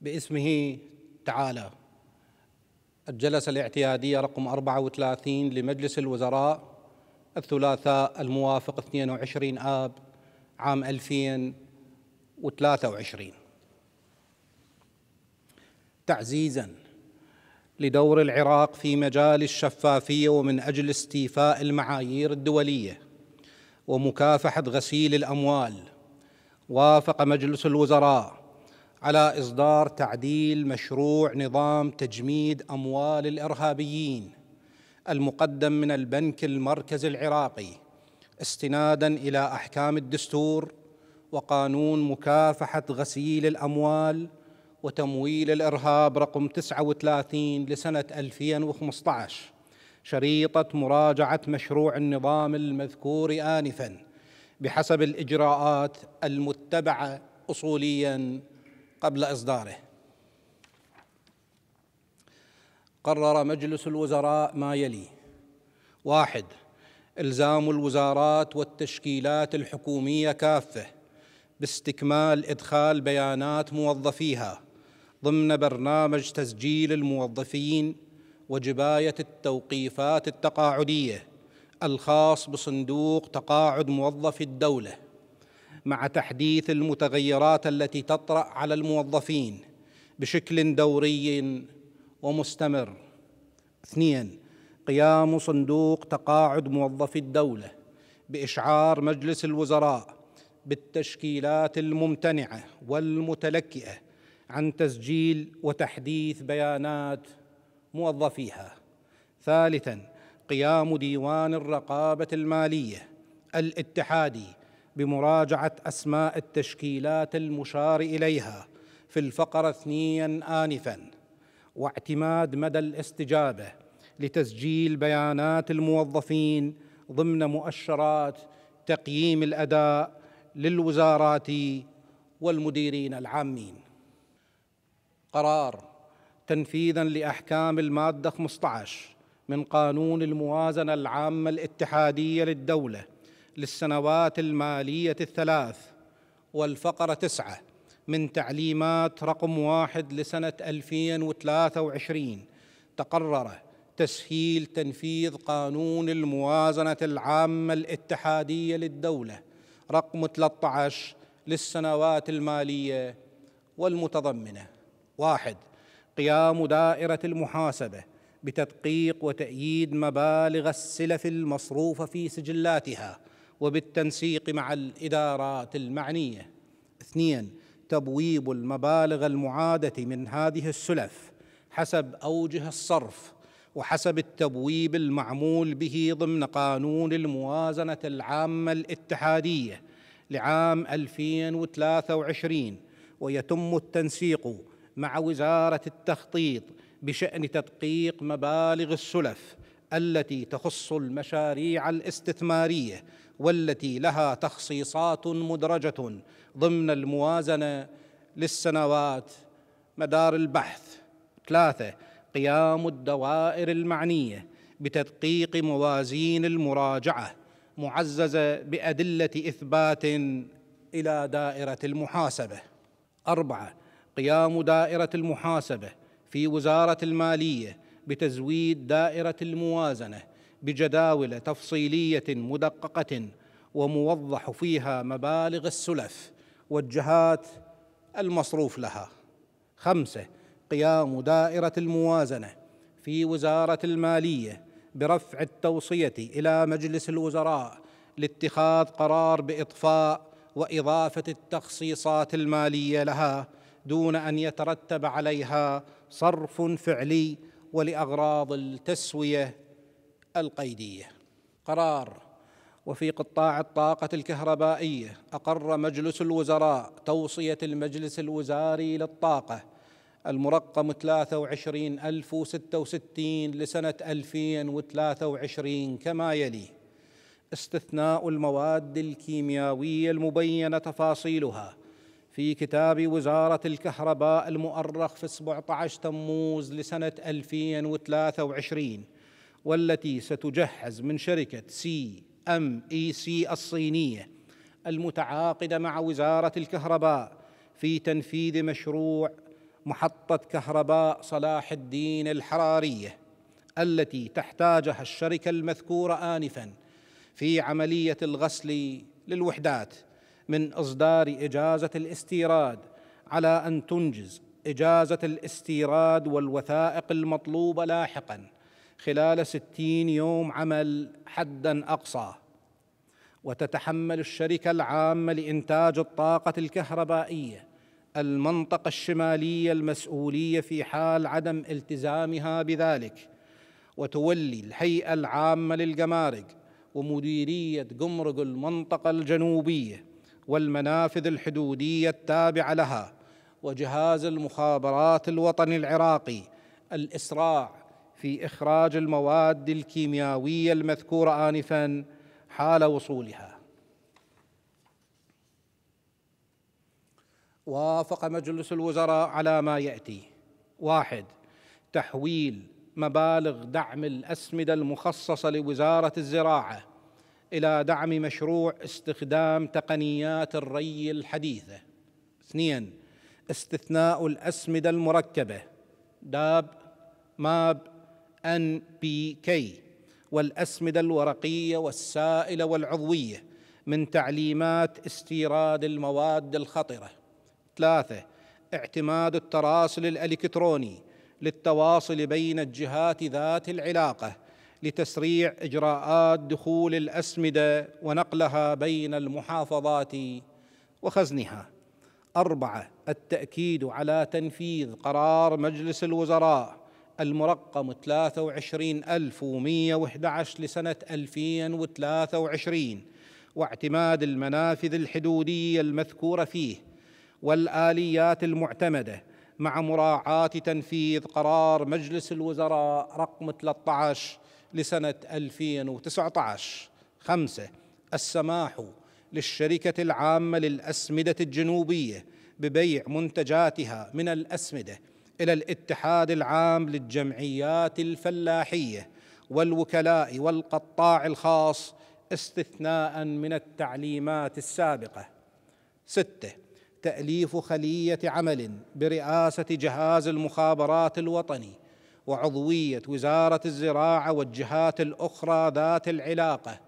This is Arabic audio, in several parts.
باسمه تعالى الجلسة الاعتيادية رقم 34 لمجلس الوزراء الثلاثاء الموافق 22 آب عام 2023 تعزيزا لدور العراق في مجال الشفافية ومن أجل استيفاء المعايير الدولية ومكافحة غسيل الأموال وافق مجلس الوزراء على اصدار تعديل مشروع نظام تجميد اموال الارهابيين المقدم من البنك المركزي العراقي استنادا الى احكام الدستور وقانون مكافحه غسيل الاموال وتمويل الارهاب رقم 39 لسنه 2015 شريطه مراجعه مشروع النظام المذكور انفا بحسب الاجراءات المتبعه اصوليا قبل إصداره قرر مجلس الوزراء ما يلي واحد إلزام الوزارات والتشكيلات الحكومية كافة باستكمال إدخال بيانات موظفيها ضمن برنامج تسجيل الموظفين وجباية التوقيفات التقاعدية الخاص بصندوق تقاعد موظف الدولة مع تحديث المتغيرات التي تطرا على الموظفين بشكل دوري ومستمر اثنين قيام صندوق تقاعد موظفي الدوله باشعار مجلس الوزراء بالتشكيلات الممتنعه والمتلكئه عن تسجيل وتحديث بيانات موظفيها ثالثا قيام ديوان الرقابه الماليه الاتحادي بمراجعة أسماء التشكيلات المشار إليها في الفقرة اثنين آنفا واعتماد مدى الاستجابة لتسجيل بيانات الموظفين ضمن مؤشرات تقييم الأداء للوزارات والمديرين العامين قرار تنفيذا لأحكام المادة 15 من قانون الموازنة العامة الاتحادية للدولة للسنوات المالية الثلاث والفقرة تسعة من تعليمات رقم واحد لسنة 2023 تقرر تسهيل تنفيذ قانون الموازنة العامة الاتحادية للدولة رقم 13 للسنوات المالية والمتضمنة واحد قيام دائرة المحاسبة بتدقيق وتأييد مبالغ السلف المصروفة في سجلاتها وبالتنسيق مع الادارات المعنيه اثنين تبويب المبالغ المعاده من هذه السلف حسب اوجه الصرف وحسب التبويب المعمول به ضمن قانون الموازنه العامه الاتحاديه لعام 2023 ويتم التنسيق مع وزاره التخطيط بشان تدقيق مبالغ السلف التي تخص المشاريع الاستثماريه والتي لها تخصيصات مدرجه ضمن الموازنه للسنوات مدار البحث ثلاثه قيام الدوائر المعنيه بتدقيق موازين المراجعه معززه بادله اثبات الى دائره المحاسبه اربعه قيام دائره المحاسبه في وزاره الماليه بتزويد دائره الموازنه بجداول تفصيليه مدققه وموضح فيها مبالغ السلف والجهات المصروف لها خمسه قيام دائره الموازنه في وزاره الماليه برفع التوصيه الى مجلس الوزراء لاتخاذ قرار باطفاء واضافه التخصيصات الماليه لها دون ان يترتب عليها صرف فعلي ولاغراض التسويه القيدية قرار وفي قطاع الطاقة الكهربائية أقر مجلس الوزراء توصية المجلس الوزاري للطاقة المرقم 23066 لسنة 2023 كما يلي استثناء المواد الكيميائية المبينة تفاصيلها في كتاب وزارة الكهرباء المؤرخ في 17 تموز لسنة 2023 والتي ستجهز من شركة سي ام اي سي الصينية المتعاقدة مع وزارة الكهرباء في تنفيذ مشروع محطة كهرباء صلاح الدين الحرارية التي تحتاجها الشركة المذكورة آنفا في عملية الغسل للوحدات من إصدار إجازة الاستيراد على أن تنجز إجازة الاستيراد والوثائق المطلوبة لاحقاً خلال ستين يوم عمل حدا أقصى وتتحمل الشركة العامة لإنتاج الطاقة الكهربائية المنطقة الشمالية المسؤولية في حال عدم التزامها بذلك وتولي الهيئة العامة للجمارك ومديرية قمرق المنطقة الجنوبية والمنافذ الحدودية التابعة لها وجهاز المخابرات الوطني العراقي الإسراع في اخراج المواد الكيميائيه المذكوره انفا حال وصولها وافق مجلس الوزراء على ما ياتي واحد تحويل مبالغ دعم الاسمده المخصصه لوزاره الزراعه الى دعم مشروع استخدام تقنيات الري الحديثه اثنين استثناء الاسمده المركبه داب ماب أن بي كي والأسمدة الورقية والسائلة والعضوية من تعليمات استيراد المواد الخطرة ثلاثة اعتماد التراسل الإلكتروني للتواصل بين الجهات ذات العلاقة لتسريع إجراءات دخول الأسمدة ونقلها بين المحافظات وخزنها أربعة التأكيد على تنفيذ قرار مجلس الوزراء المرقم 23111 لسنة 2023 واعتماد المنافذ الحدودية المذكورة فيه والآليات المعتمدة مع مراعاة تنفيذ قرار مجلس الوزراء رقم 13 لسنة 2019 خمسة السماح للشركة العامة للأسمدة الجنوبية ببيع منتجاتها من الأسمدة الى الاتحاد العام للجمعيات الفلاحيه والوكلاء والقطاع الخاص استثناء من التعليمات السابقه سته تاليف خليه عمل برئاسه جهاز المخابرات الوطني وعضويه وزاره الزراعه والجهات الاخرى ذات العلاقه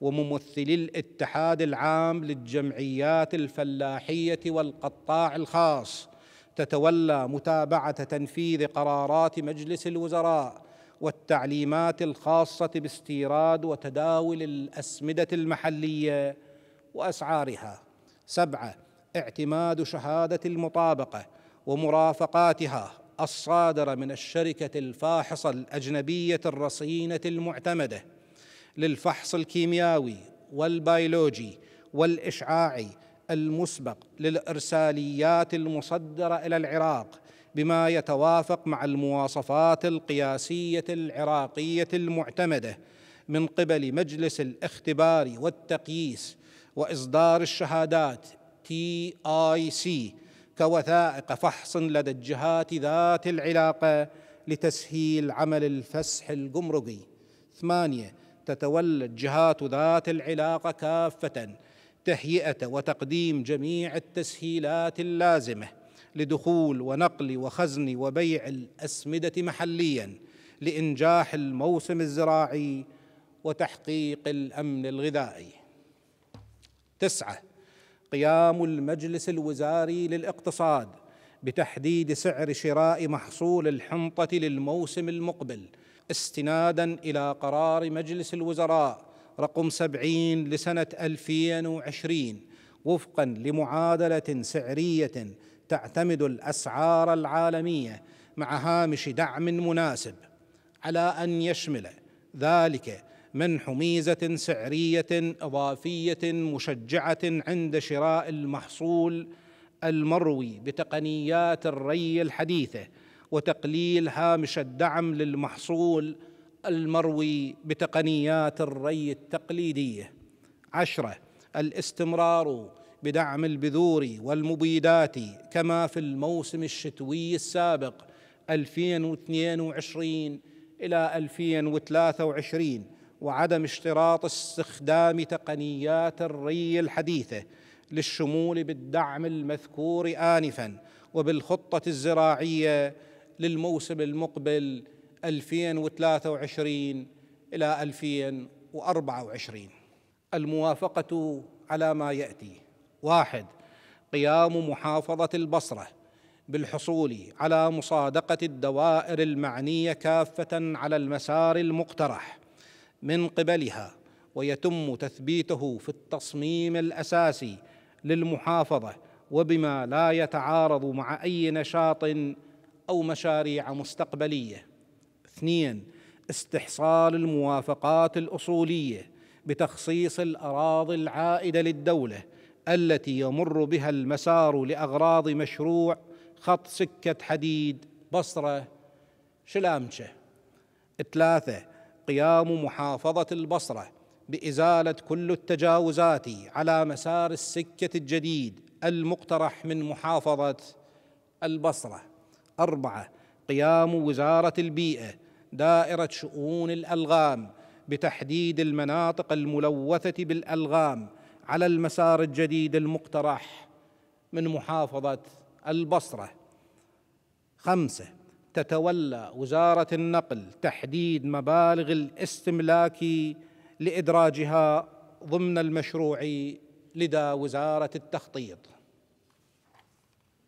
وممثلي الاتحاد العام للجمعيات الفلاحيه والقطاع الخاص تتولى متابعه تنفيذ قرارات مجلس الوزراء والتعليمات الخاصه باستيراد وتداول الاسمده المحليه واسعارها سبعه اعتماد شهاده المطابقه ومرافقاتها الصادره من الشركه الفاحصه الاجنبيه الرصينه المعتمده للفحص الكيميائي والبيولوجي والاشعاعي المسبق للارساليات المصدره الى العراق بما يتوافق مع المواصفات القياسيه العراقيه المعتمده من قبل مجلس الاختبار والتقييس واصدار الشهادات تي اي سي كوثائق فحص لدى الجهات ذات العلاقه لتسهيل عمل الفسح الجمركي ثمانيه تتولى الجهات ذات العلاقه كافه تهيئه وتقديم جميع التسهيلات اللازمه لدخول ونقل وخزن وبيع الاسمده محليا لانجاح الموسم الزراعي وتحقيق الامن الغذائي تسعه قيام المجلس الوزاري للاقتصاد بتحديد سعر شراء محصول الحنطه للموسم المقبل استنادا الى قرار مجلس الوزراء رقم سبعين لسنة ألفين وعشرين وفقا لمعادلة سعرية تعتمد الأسعار العالمية مع هامش دعم مناسب على أن يشمل ذلك منح ميزة سعرية إضافية مشجعة عند شراء المحصول المروي بتقنيات الري الحديثة وتقليل هامش الدعم للمحصول المروي بتقنيات الري التقليديه عشره الاستمرار بدعم البذور والمبيدات كما في الموسم الشتوي السابق 2022 إلى 2023 وعدم اشتراط استخدام تقنيات الري الحديثة للشمول بالدعم المذكور آنفا وبالخطة الزراعية للموسم المقبل 2023 إلى 2024 الموافقة على ما يأتي واحد قيام محافظة البصرة بالحصول على مصادقة الدوائر المعنية كافة على المسار المقترح من قبلها ويتم تثبيته في التصميم الأساسي للمحافظة وبما لا يتعارض مع أي نشاط أو مشاريع مستقبلية اثنين استحصال الموافقات الاصوليه بتخصيص الاراضي العائده للدوله التي يمر بها المسار لاغراض مشروع خط سكه حديد بصره شلامشه ثلاثه قيام محافظه البصره بازاله كل التجاوزات على مسار السكه الجديد المقترح من محافظه البصره اربعه قيام وزاره البيئه دائره شؤون الالغام بتحديد المناطق الملوثه بالالغام على المسار الجديد المقترح من محافظه البصره خمسه تتولى وزاره النقل تحديد مبالغ الاستملاك لادراجها ضمن المشروع لدى وزاره التخطيط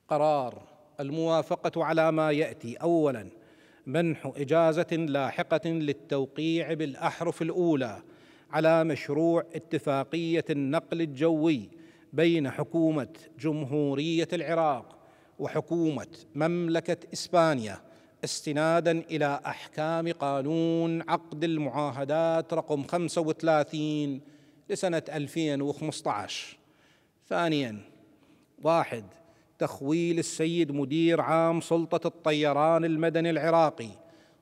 قرار الموافقه على ما ياتي اولا منح اجازه لاحقه للتوقيع بالاحرف الاولى على مشروع اتفاقيه النقل الجوي بين حكومه جمهوريه العراق وحكومه مملكه اسبانيا استنادا الى احكام قانون عقد المعاهدات رقم 35 لسنه 2015 ثانيا واحد تخويل السيد مدير عام سلطه الطيران المدني العراقي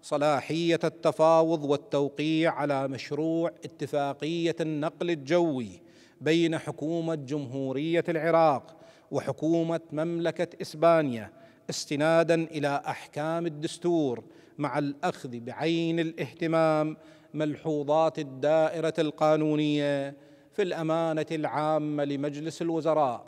صلاحيه التفاوض والتوقيع على مشروع اتفاقيه النقل الجوي بين حكومه جمهوريه العراق وحكومه مملكه اسبانيا استنادا الى احكام الدستور مع الاخذ بعين الاهتمام ملحوظات الدائره القانونيه في الامانه العامه لمجلس الوزراء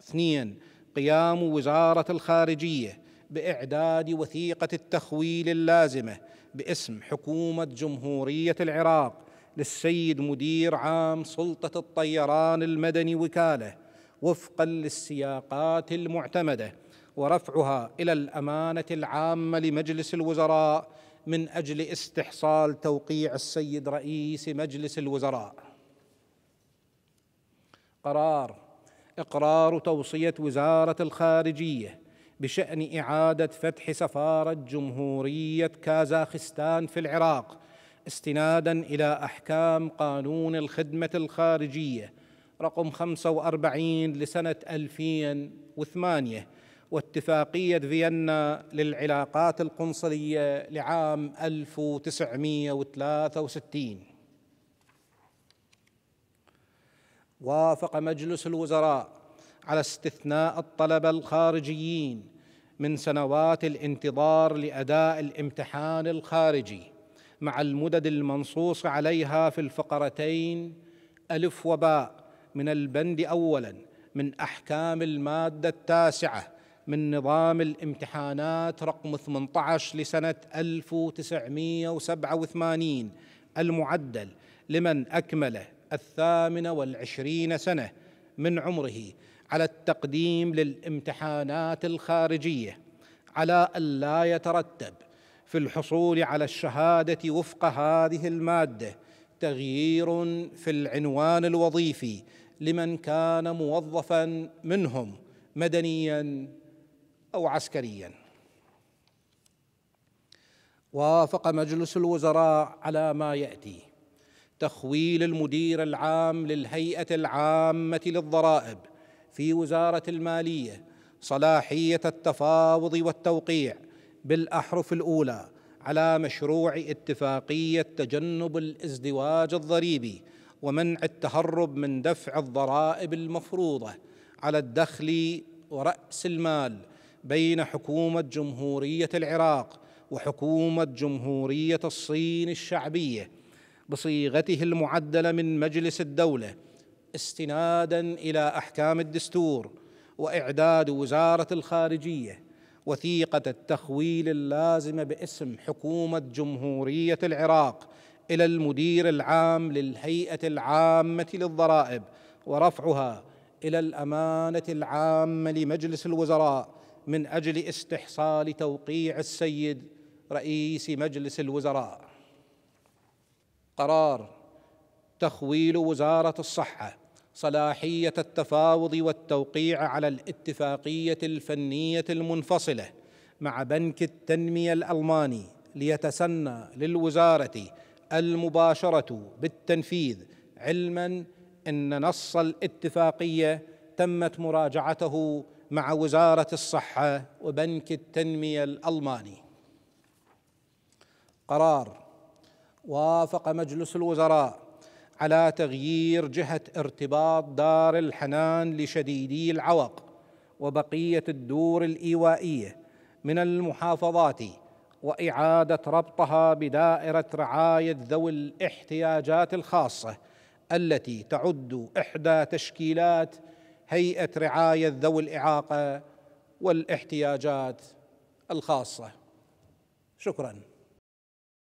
اثنين قيام وزاره الخارجيه باعداد وثيقه التخويل اللازمه باسم حكومه جمهوريه العراق للسيد مدير عام سلطه الطيران المدني وكاله وفقا للسياقات المعتمده ورفعها الى الامانه العامه لمجلس الوزراء من اجل استحصال توقيع السيد رئيس مجلس الوزراء قرار اقرار توصيه وزاره الخارجيه بشان اعاده فتح سفاره جمهوريه كازاخستان في العراق استنادا الى احكام قانون الخدمه الخارجيه رقم 45 لسنه 2008 واتفاقيه فيينا للعلاقات القنصليه لعام 1963 وافق مجلس الوزراء على استثناء الطلبه الخارجيين من سنوات الانتظار لاداء الامتحان الخارجي مع المدد المنصوص عليها في الفقرتين الف وباء من البند اولا من احكام الماده التاسعه من نظام الامتحانات رقم 18 لسنه 1987 المعدل لمن أكمله الثامنة والعشرين سنة من عمره على التقديم للامتحانات الخارجية على ألا يترتب في الحصول على الشهادة وفق هذه المادة تغيير في العنوان الوظيفي لمن كان موظفا منهم مدنيا أو عسكريا وافق مجلس الوزراء على ما يأتي تخويل المدير العام للهيئه العامه للضرائب في وزاره الماليه صلاحيه التفاوض والتوقيع بالاحرف الاولى على مشروع اتفاقيه تجنب الازدواج الضريبي ومنع التهرب من دفع الضرائب المفروضه على الدخل وراس المال بين حكومه جمهوريه العراق وحكومه جمهوريه الصين الشعبيه بصيغته المعدله من مجلس الدوله استنادا الى احكام الدستور واعداد وزاره الخارجيه وثيقه التخويل اللازمه باسم حكومه جمهوريه العراق الى المدير العام للهيئه العامه للضرائب ورفعها الى الامانه العامه لمجلس الوزراء من اجل استحصال توقيع السيد رئيس مجلس الوزراء قرار تخويل وزاره الصحه صلاحيه التفاوض والتوقيع على الاتفاقيه الفنيه المنفصله مع بنك التنميه الالماني ليتسنى للوزاره المباشره بالتنفيذ علما ان نص الاتفاقيه تمت مراجعته مع وزاره الصحه وبنك التنميه الالماني قرار وافق مجلس الوزراء على تغيير جهة ارتباط دار الحنان لشديدي العوق وبقية الدور الإيوائية من المحافظات وإعادة ربطها بدائرة رعاية ذوي الاحتياجات الخاصة التي تعد إحدى تشكيلات هيئة رعاية ذوي الإعاقة والاحتياجات الخاصة شكراً